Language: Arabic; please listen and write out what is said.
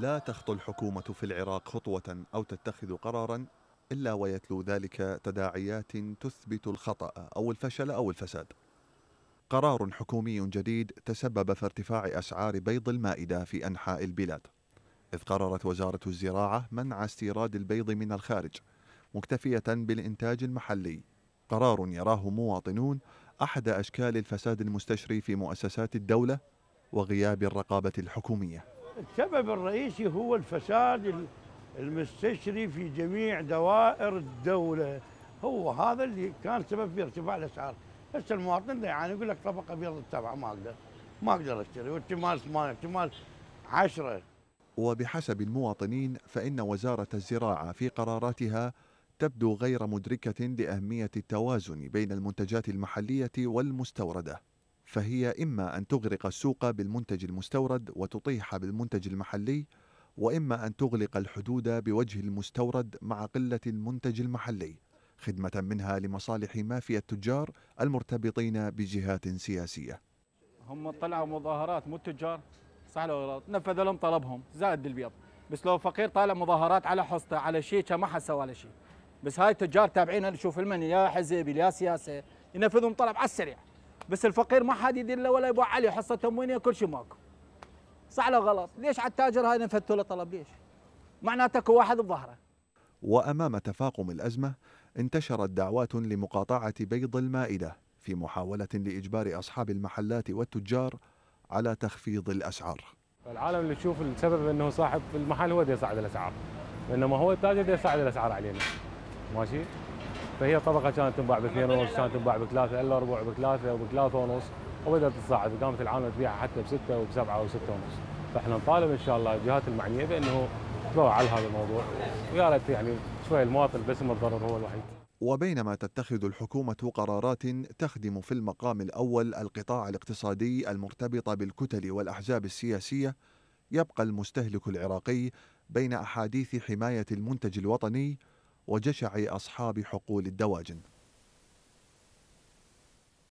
لا تخطو الحكومة في العراق خطوة أو تتخذ قرارا إلا ويتلو ذلك تداعيات تثبت الخطأ أو الفشل أو الفساد قرار حكومي جديد تسبب في ارتفاع أسعار بيض المائدة في أنحاء البلاد إذ قررت وزارة الزراعة منع استيراد البيض من الخارج مكتفية بالإنتاج المحلي قرار يراه مواطنون أحد أشكال الفساد المستشري في مؤسسات الدولة وغياب الرقابة الحكومية السبب الرئيسي هو الفساد المستشري في جميع دوائر الدولة هو هذا اللي كان سبب في ارتفاع الأسعار هسه المواطن ده يعاني يقول لك طبقة أبيض التبعة ما أقدر ما أقدر أشتري واحتمال ثمانية والتمال عشرة وبحسب المواطنين فإن وزارة الزراعة في قراراتها تبدو غير مدركة لأهمية التوازن بين المنتجات المحلية والمستوردة فهي إما أن تغرق السوق بالمنتج المستورد وتطيح بالمنتج المحلي وإما أن تغلق الحدود بوجه المستورد مع قلة المنتج المحلي خدمة منها لمصالح مافيا التجار المرتبطين بجهات سياسية هم طلعوا مظاهرات مو التجار صح ولا غلط نفذوا لهم طلبهم زائد البيض بس لو فقير طالع مظاهرات على حصته على شيء ما حد سوى له شيء بس هاي التجار تابعين شوف المن يا حزب يا سياسه ينفذهم طلب على السريع بس الفقير ما حد يدير له ولا يباع عليه حصه تموينيه كل شيء ماكو صح ولا غلط ليش على التاجر هذا نفتوا له طلب ليش معناته اكو واحد بظهره وامام تفاقم الازمه انتشرت دعوات لمقاطعه بيض المائده في محاوله لاجبار اصحاب المحلات والتجار على تخفيض الاسعار. العالم اللي تشوف السبب انه صاحب المحل هو اللي يصعد الاسعار، انما هو التاجر اللي يصعد الاسعار علينا. ماشي؟ فهي طبقه كانت تنباع ب 2 ونص كانت تنباع ب 3 الا ربع ب 3 وب 3 ونص وبدات تصاعد وقامت العامله تبيعها حتى ب 6 وب 7 و 6 ونص فاحنا نطالب ان شاء الله الجهات المعنيه بانه على هذا الموضوع ويا ريت يعني شوي المواطن بس المتضرر هو الوحيد وبينما تتخذ الحكومة قرارات تخدم في المقام الأول القطاع الاقتصادي المرتبط بالكتل والأحزاب السياسية يبقى المستهلك العراقي بين أحاديث حماية المنتج الوطني وجشع أصحاب حقول الدواجن